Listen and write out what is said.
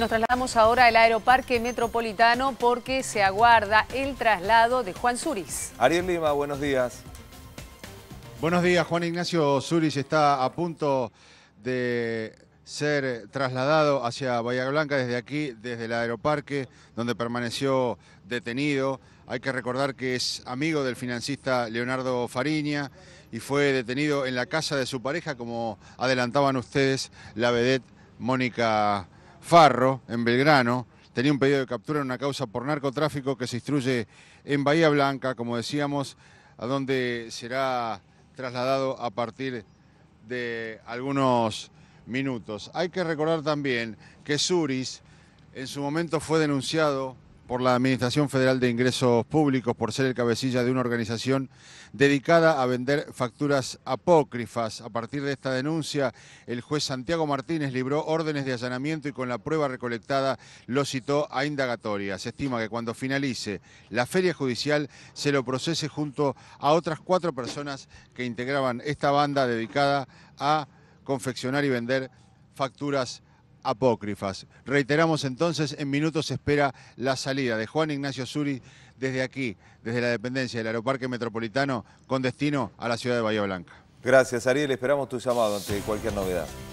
Nos trasladamos ahora al aeroparque metropolitano porque se aguarda el traslado de Juan Zuris. Ariel Lima, buenos días. Buenos días, Juan Ignacio Zuris está a punto de ser trasladado hacia Bahía Blanca desde aquí, desde el aeroparque, donde permaneció detenido. Hay que recordar que es amigo del financista Leonardo Fariña y fue detenido en la casa de su pareja, como adelantaban ustedes, la vedette Mónica Farro, en Belgrano, tenía un pedido de captura en una causa por narcotráfico que se instruye en Bahía Blanca, como decíamos, a donde será trasladado a partir de algunos minutos. Hay que recordar también que Suris en su momento fue denunciado por la Administración Federal de Ingresos Públicos por ser el cabecilla de una organización dedicada a vender facturas apócrifas. A partir de esta denuncia, el juez Santiago Martínez libró órdenes de allanamiento y con la prueba recolectada lo citó a indagatoria. Se estima que cuando finalice la feria judicial se lo procese junto a otras cuatro personas que integraban esta banda dedicada a confeccionar y vender facturas apócrifas. Reiteramos entonces, en minutos espera la salida de Juan Ignacio Zuri desde aquí, desde la dependencia del Aeroparque Metropolitano, con destino a la ciudad de Bahía Blanca. Gracias, Ariel. Esperamos tu llamado ante cualquier novedad.